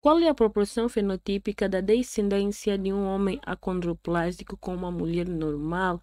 Qual é a proporção fenotípica da descendência de um homem acondroplástico com uma mulher normal?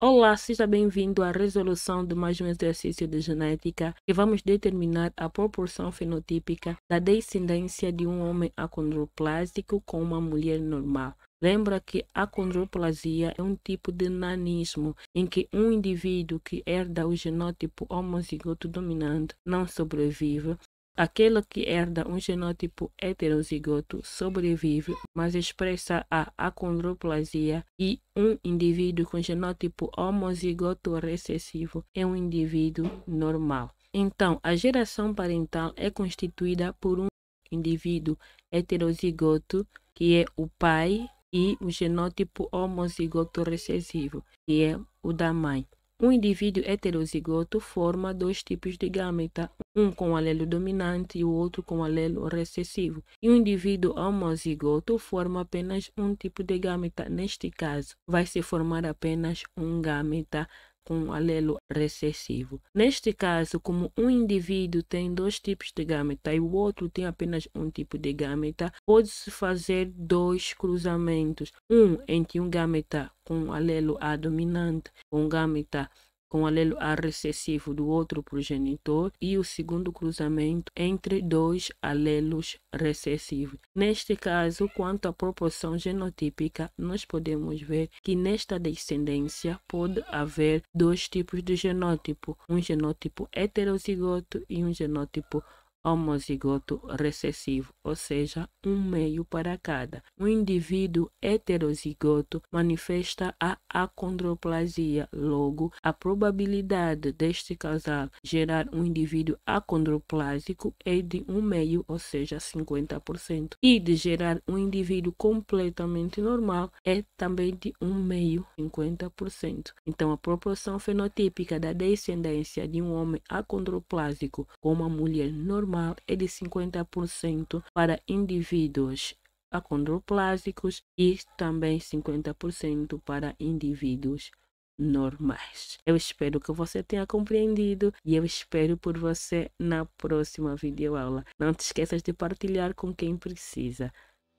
Olá, seja bem-vindo à resolução de mais um exercício de genética que vamos determinar a proporção fenotípica da descendência de um homem acondroplástico com uma mulher normal. Lembra que a condroplasia é um tipo de nanismo em que um indivíduo que herda o genótipo homozigoto dominante não sobrevive, aquele que herda um genótipo heterozigoto sobrevive, mas expressa a acondroplasia, e um indivíduo com genótipo homozigoto recessivo é um indivíduo normal. Então, a geração parental é constituída por um indivíduo heterozigoto, que é o pai, e o genótipo homozigoto recessivo, que é o da mãe. Um indivíduo heterozigoto forma dois tipos de gameta, um com alelo dominante e o outro com alelo recessivo. E um indivíduo homozigoto forma apenas um tipo de gameta. Neste caso, vai se formar apenas um gameta com alelo recessivo. Neste caso, como um indivíduo tem dois tipos de gameta e o outro tem apenas um tipo de gameta, pode-se fazer dois cruzamentos, um entre um gameta com alelo A dominante, com um gameta com o alelo A recessivo do outro progenitor e o segundo cruzamento entre dois alelos recessivos. Neste caso, quanto à proporção genotípica, nós podemos ver que nesta descendência pode haver dois tipos de genótipo, um genótipo heterozigoto e um genótipo homozigoto recessivo, ou seja, um meio para cada. O indivíduo heterozigoto manifesta a acondroplasia, logo, a probabilidade deste casal gerar um indivíduo acondroplásico é de um meio, ou seja, 50%, e de gerar um indivíduo completamente normal é também de um meio, 50%. Então, a proporção fenotípica da descendência de um homem acondroplásico com uma mulher normal normal é de 50% para indivíduos acondroplásicos e também 50% para indivíduos normais. Eu espero que você tenha compreendido e eu espero por você na próxima videoaula. Não te esqueças de partilhar com quem precisa.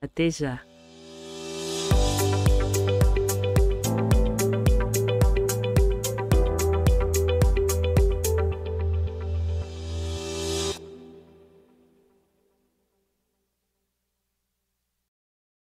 Até já!